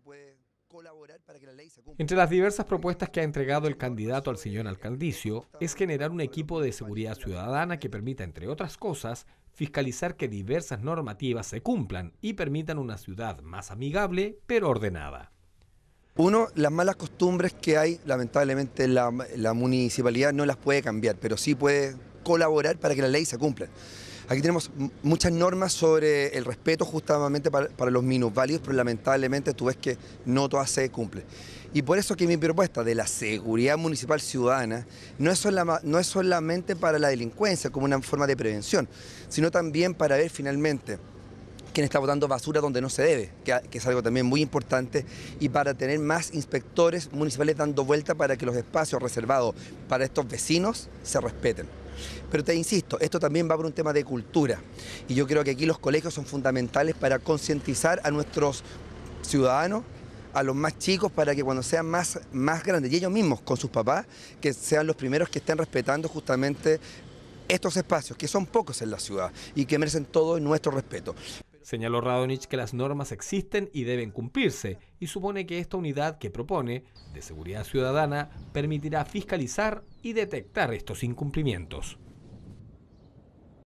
puede colaborar para la ley Entre las diversas propuestas que ha entregado el candidato al señor Alcaldicio es generar un equipo de seguridad ciudadana que permita, entre otras cosas, fiscalizar que diversas normativas se cumplan y permitan una ciudad más amigable pero ordenada. Uno, las malas costumbres que hay, lamentablemente la, la municipalidad no las puede cambiar, pero sí puede colaborar para que la ley se cumpla. Aquí tenemos muchas normas sobre el respeto justamente para, los minusválidos, pero lamentablemente tú ves que no todas se cumplen. Y por eso que mi propuesta de la seguridad municipal ciudadana no es, solamente para la delincuencia como una forma de prevención, sino también para ver finalmente quién está botando basura donde no se debe, que, es algo también muy importante, y para tener más inspectores municipales dando vuelta para que los espacios reservados para estos vecinos se respeten. Pero te insisto, esto también va por un tema de cultura. Y yo creo que aquí los colegios son fundamentales para concientizar a nuestros ciudadanos a los más chicos para que cuando sean más, más grandes, y ellos mismos con sus papás, que sean los primeros que estén respetando justamente estos espacios, que son pocos en la ciudad y que merecen todo nuestro respeto. Señaló Radonich que las normas existen y deben cumplirse, y supone que esta unidad que propone de seguridad ciudadana permitirá fiscalizar y detectar estos incumplimientos.